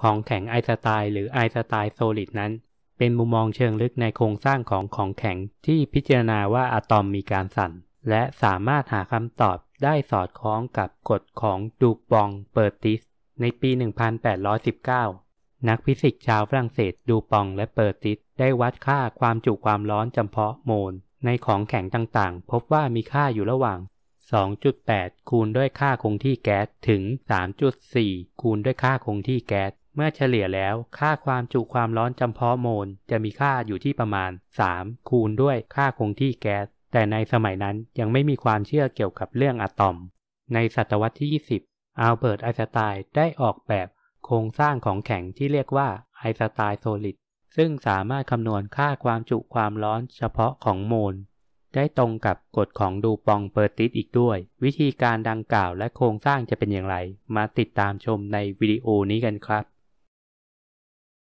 ของแข็งไอสไตล์หรือไอสไตล์โซลิดนั้นเป็นมุมมองเชิงลึกในโครงสร้างของของแข็งที่พิจารณาว่าอะตอมมีการสั่นและสามารถหาคำตอบได้สอดคล้องกับกฎของดูปองเปอร์ติสในปี 1819 นักฟิสิกส์ชาวฝรั่งเศสดูปองและเปอร์ติสได้วัดค่าความจุความร้อนจำเพาะโมลในของแข็งต่างๆพบว่ามีค่าอยู่ระหว่าง 2.8 คูณด้วยค่าคงที่แก๊สถึง 3.4 คูณด้วยค่าคงที่แก๊สเมื่อเฉลี่ยแล้ว ค่าความจุความร้อนจำเพาะโมลจะมีค่าอยู่ที่ประมาณ 3 คูณด้วยค่าคงที่แก๊ส แต่ในสมัยนั้นยังไม่มีความเชื่อเกี่ยวกับเรื่องอะตอม ในศตวรรษที่ 20อัลเบิร์ต ไอน์สไตน์ได้ออกแบบโครงสร้างของแข็งที่เรียกว่าไอน์สไตน์โซลิด ซึ่งสามารถคำนวณค่าความจุความร้อนเฉพาะของโมลได้ตรงกับกฎของดูปองเปอร์ติสอีกด้วย วิธีการดังกล่าวและโครงสร้างจะเป็นอย่างไร มาติดตามชมในวิดีโอนี้กันครับ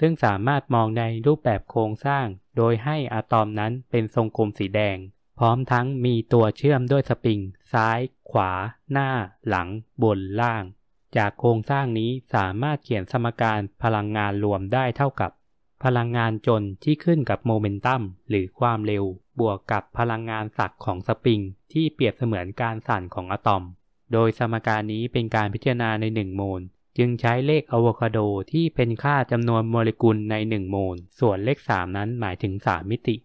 ซึ่งสามารถมองในรูปแบบโครงสร้าง โดยให้อะตอมนั้นเป็นทรงกลมสีแดง พร้อมทั้งมีตัวเชื่อมด้วยสปริง ซ้าย ขวา หน้า หลัง บน ล่าง จากโครงสร้างนี้สามารถเขียนสมการพลังงานรวมได้เท่ากับ พลังงานจนที่ขึ้นกับโมเมนตัมหรือความเร็วบวกกับพลังงานศักของสปริง ที่เปรียบเสมือนการสั่นของอะตอม โดยสมการนี้เป็นการพิจารณาในหนึ่งโมลจึงใช้เลขอะโวคาโดที่เป็นค่าจำนวนโมเลกุลใน 1 โมล ส่วนเลข 3 นั้นหมายถึง 3 มิติ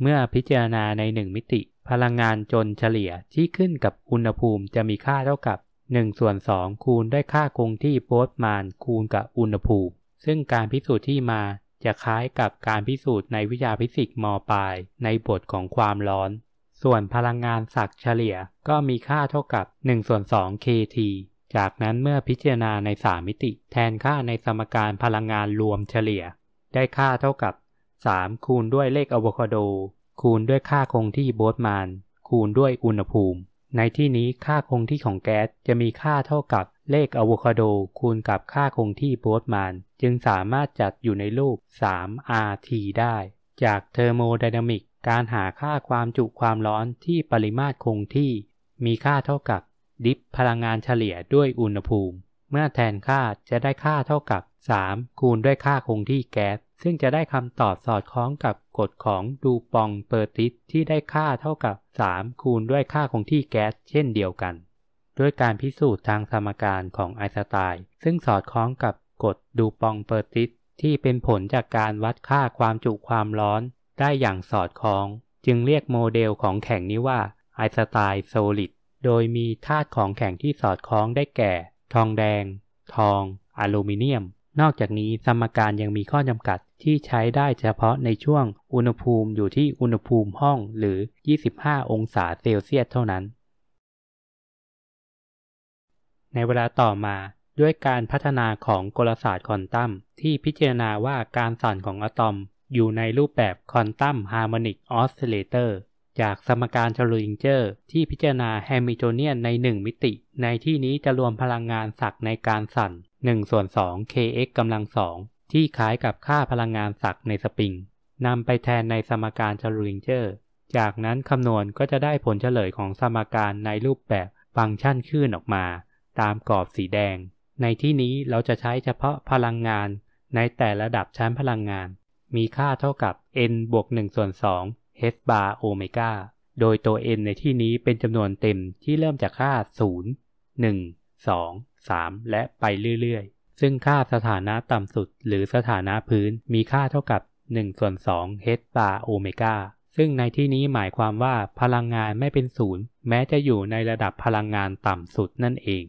เมื่อพิจารณาใน 1 มิติ พลังงานจนเฉลี่ยที่ขึ้นกับอุณหภูมิจะมีค่าเท่ากับ1ส่วน2คูณด้วยค่าคงที่โบสมานคูณกับอุณหภูมิ ซึ่งการพิสูจน์ที่มาจะคล้ายกับการพิสูจน์ในวิชาฟิสิกส์มปลายในบทของความร้อนส่วนพลังงานศักเฉลี่ยก็มีค่าเท่ากับ1ส่วน2 kt จากนั้นเมื่อพิจารณาในสามิติ แทนค่าในสมการพลังงานรวมเฉลี่ย ได้ค่าเท่ากับ 3 คูณด้วยเลขอะโวคาโด คูณด้วยค่าคงที่โบสม์แมนคูณด้วยอุณหภูมิ ในที่นี้ค่าคงที่ของแก๊สจะมีค่าเท่ากับเลขอะโวคาโด คูณกับค่าคงที่โบสม์แมนจึงสามารถจัดอยู่ในรูป 3rt ได้ จากเทอร์โมไดนามิกการหาค่าความจุความร้อนที่ปริมาตรคงที่มีค่าเท่ากับดิฟพลังงานเฉลี่ยด้วยอุณหภูมิเมื่อแทนค่าจะได้ค่าเท่ากับ 3 คูณด้วยค่าคงที่แก๊สซึ่งจะได้คำตอบสอดคล้องกับกฎของดูปองเปอร์ติสที่ได้ค่าเท่ากับ3คูณด้วยค่าคงที่แก๊สเช่นเดียวกัน ด้วยการพิสูจน์ทางสมการของไอน์สไตน์ซึ่งสอดคล้องกับกฎดูปองเปอร์ติสที่เป็นผลจากการวัดค่าความจุความร้อนได้อย่างสอดคล้องจึงเรียกโมเดลของแข็งนี้ว่าไอสไตล์โซลิดโดยมีธาตุของแข็งที่สอดคล้องได้แก่ ทองแดง ทอง อลูมิเนียม นอกจากนี้สมการยังมีข้อจำกัดที่ใช้ได้เฉพาะในช่วงอุณหภูมิอยู่ที่อุณหภูมิห้อง หรือ 25 องศาเซลเซียสเท่านั้น ในเวลาต่อมาด้วยการพัฒนาของกลศาสตร์ควอนตัมที่พิจารณาว่าการสั่นของอะตอมอยู่ในรูปแบบควอนตัมฮาร์มอนิกออสซิเลเตอร์จากสมการชลิงเจอร์ ที่พิจารณาแฮมิลโทเนียนใน 1 มิติ ในที่นี้จะรวมพลังงานศักในการสั่น 1 ส่วน 2 kx กำลังสองที่คล้ายกับค่าพลังงานศักในสปริงนำไปแทนในสมการชลิงเจอร์จากนั้นคำนวณก็จะได้ผลเฉลยของสมการในรูปแบบฟังก์ชันคลื่นออกมา ตามกรอบสีแดง ในที่นี้เราจะใช้เฉพาะพลังงาน ในแต่ระดับชั้นพลังงานมีค่าเท่ากับ n บวก1 ส่วน 2 h bar โอเมกาโดยตัว n ในที่นี้เป็นจำนวนเต็มที่เริ่มจากค่า 0 1 2 3 และไปเรื่อยๆ ซึ่งค่าสถานะต่ำสุดหรือสถานะพื้น มีค่าเท่ากับ 1 ส่วน 2 h bar โอเมกาซึ่งในที่นี้หมายความว่าพลังงานไม่เป็นศูนย์แม้จะอยู่ในระดับพลังงานต่ำสุดนั่นเอง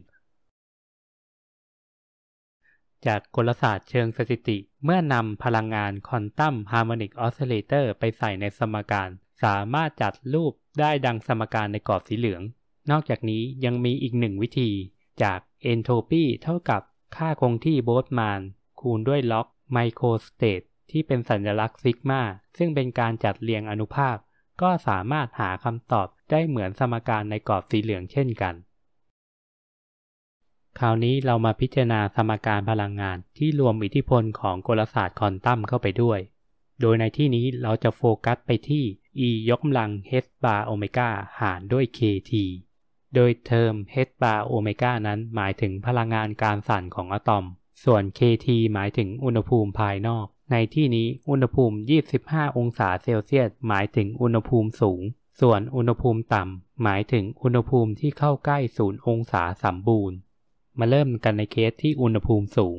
จากกลศาสตร์เชิงสถิติ เมื่อนำพลังงานคอนตัมฮาร์โมนิกออสซิเลเตอร์ไปใส่ในสมการ สามารถจัดรูปได้ดังสมการในกรอบสีเหลือง นอกจากนี้ยังมีอีกหนึ่งวิธี จากเอนโทรปีเท่ากับค่าคงที่โบสมานคูณด้วยล็อกไมโครสเตทที่เป็นสัญลักษณ์ซิกมาซึ่งเป็นการจัดเรียงอนุภาคก็สามารถหาคำตอบได้เหมือนสมการในกรอบสีเหลืองเช่นกันคราวนี้เรามาพิจารณาสมการพลังงานที่รวมอิทธิพลของกลศาสตร์คอนตัมเข้าไปด้วย โดยในที่นี้เราจะโฟกัสไปที่ e ยกกำลัง h bar โอเมก้าหารด้วย kt โดยเทอม h bar โอเมก้านั้นหมายถึงพลังงานการสั่นของอะตอม ส่วน kt หมายถึงอุณหภูมิภายนอก ในที่นี้อุณหภูมิ 25 องศาเซลเซียส หมายถึงอุณหภูมิสูง ส่วนอุณหภูมิต่ำหมายถึงอุณหภูมิที่เข้าใกล้ศูนย์องศาสมบูรณ์มาเริ่มกันในเคสที่อุณหภูมิสูง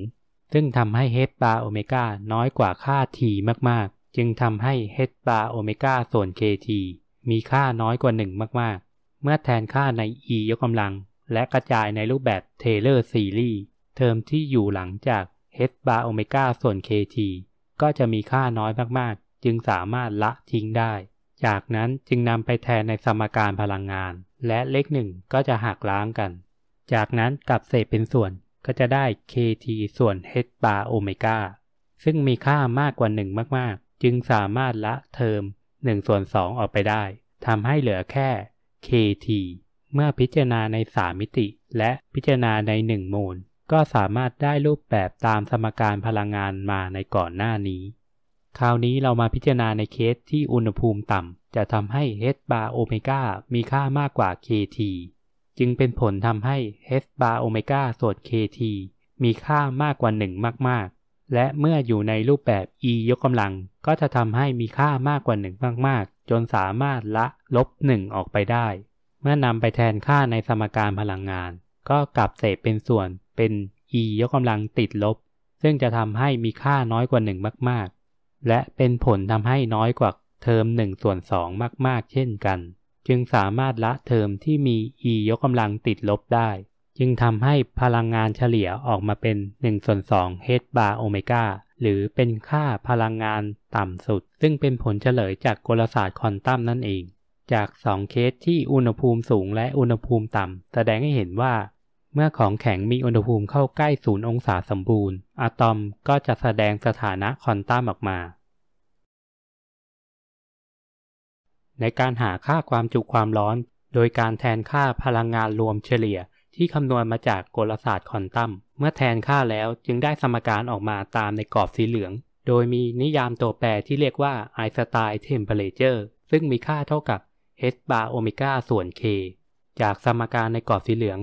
ซึ่งทำให้ h bar โอเมก้าน้อยกว่าค่า t มาก ๆ จึงทำให้ h bar โอเมก้าส่วน kt มีค่าน้อยกว่า 1 มาก ๆ เมื่อแทนค่าใน e ยกกำลัง และกระจายในรูปแบบเทเลอร์ซีรีส์เทอมที่อยู่หลังจาก h bar โอเมก้าส่วน kt ก็จะมีค่าน้อยมาก ๆ จึงสามารถละทิ้งได้ จากนั้นจึงนำไปแทนในสมการพลังงาน และเลขหนึ่งก็จะหักล้างกันจากนั้นกลับเศษเป็นส่วนก็จะได้ kt ส่วน h บา r o โอเมกาซึ่งมีค่ามากกว่า 1 มากๆ จึงสามารถละเทอม1 ส่วน 2 ออกไปได้ ทำให้เหลือแค่ kt เมื่อพิจารณาใน 3 มิติและพิจารณาใน 1 โมลก็สามารถได้รูปแบบตามสมการพลังงานมาในก่อนหน้านี้ คราวนี้เรามาพิจารณาในเคสที่อุณหภูมิต่ำจะทำให้ h bar omega มีค่ามากกว่า kt จึงเป็นผลทำให้ h bar โอเมก้าส่วน kt มีค่ามากกว่า 1 มากๆ และเมื่ออยู่ในรูปแบบ e ยกกำลัง ก็จะทำให้มีค่ามากกว่า 1 มากๆจนสามารถละลบ1ออกไปได้ เมื่อนำไปแทนค่าในสมการพลังงาน ก็กลับเศษเป็นส่วนเป็น e ยกกำลังติดลบ ซึ่งจะทำให้มีค่าน้อยกว่า 1 มากๆ และเป็นผลทำให้น้อยกว่าเทอม1ส่วน2มากๆ เช่นกันจึงสามารถละเทอมที่มี e ยกกำลังติดลบได้ จึงทำให้พลังงานเฉลี่ยออกมาเป็น 1 ส่วน 2 h bar โอเมก้าหรือเป็นค่าพลังงานต่ำสุด ซึ่งเป็นผลเฉลยจากกลศาสตร์ควอนตัมนั่นเอง จาก 2 เคสที่อุณหภูมิสูงและอุณหภูมิต่ำแสดงให้เห็นว่า เมื่อของแข็งมีอุณหภูมิเข้าใกล้ศูนย์องศาสมบูรณ์ อะตอมก็จะแสดงสถานะควอนตัมออกมาในการหาค่าความจุความร้อนโดยการแทนค่าพลังงานรวมเฉลี่ยที่คำนวณมาจากกลศาสตร์คอนตัมเมื่อแทนค่าแล้วจึงได้สมการออกมาตามในกรอบสีเหลืองโดยมีนิยามตัวแปรที่เรียกว่าไอสไตล์เทมเพลเจอร์ซึ่งมีค่าเท่ากับ h bar โอเมก้าส่วน k จากสมการในกรอบสีเหลือง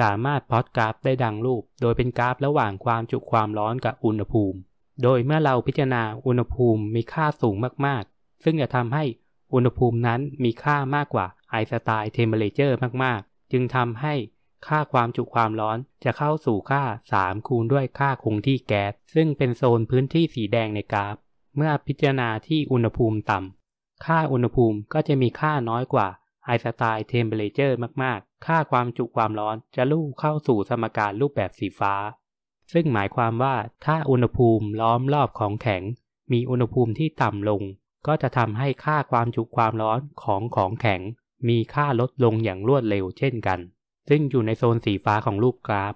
สามารถพอดกราฟได้ดังรูปโดยเป็นกราฟระหว่างความจุความร้อนกับอุณหภูมิโดยเมื่อเราพิจารณาอุณหภูมิมีค่าสูงมากๆซึ่งจะทำให้อุณหภูมินั้นมีค่ามากกว่าไอสไตล์เทมเพอเรเจอร์มาก ๆ จึงทำให้ค่าความจุความร้อนจะเข้าสู่ค่า 3 คูณด้วยค่าคงที่แก๊สซึ่งเป็นโซนพื้นที่สีแดงในกราฟเมื่อพิจารณาที่อุณหภูมิต่ำค่าอุณหภูมิก็จะมีค่าน้อยกว่าไอสไตล์เทมเพอเรเจอร์มาก ๆ ค่าความจุความร้อนจะลู่เข้าสู่สมการรูปแบบสีฟ้า ซึ่งหมายความว่าถ้าอุณหภูมิล้อมรอบของแข็ง มีอุณหภูมิที่ต่ำลงก็จะทำให้ค่าความจุความร้อนของของแข็งมีค่าลดลงอย่างรวดเร็วเช่นกัน ซึ่งอยู่ในโซนสีฟ้าของรูปกราฟ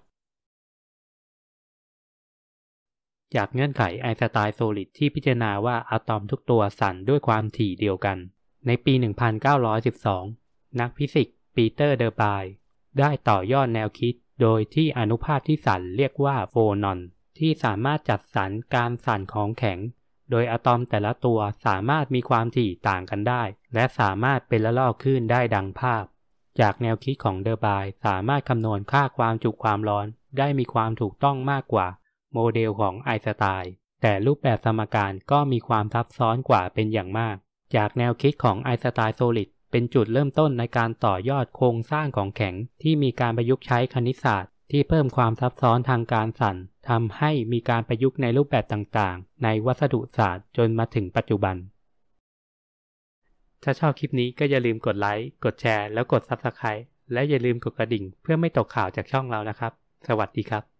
จากเงื่อนไขไอน์สไตน์โซลิดที่พิจารณาว่าอะตอมทุกตัวสั่นด้วยความถี่เดียวกัน ในปี 1912 นักฟิสิกส์ปีเตอร์เดอร์บายได้ต่อยอดแนวคิดโดยที่อนุภาคที่สั่นเรียกว่าโฟนอน ที่สามารถจัดสรรการสั่นของแข็งโดยอะตอมแต่ละตัวสามารถมีความถี่ต่างกันได้ และสามารถเป็นละลอกคลื่นได้ดังภาพ จากแนวคิดของเดอร์บายสามารถคำนวณค่าความจุความร้อน ได้มีความถูกต้องมากกว่า โมเดลของไอน์สไตน์แต่รูปแบบสมการก็มีความซับซ้อนกว่าเป็นอย่างมาก จากแนวคิดของไอน์สไตน์โซลิดเป็นจุดเริ่มต้นในการต่อยอดโครงสร้างของแข็งที่มีการประยุกต์ใช้คณิตศาสตร์ที่เพิ่มความซับซ้อนทางการสั่นทำให้มีการประยุกต์ในรูปแบบต่างๆ ในวัสดุศาสตร์จนมาถึงปัจจุบัน ถ้าชอบคลิปนี้ก็อย่าลืมกดไลค์ กดแชร์ แล้วกด Subscribe และอย่าลืมกดกระดิ่งเพื่อไม่ตกข่าวจากช่องเรานะครับ สวัสดีครับ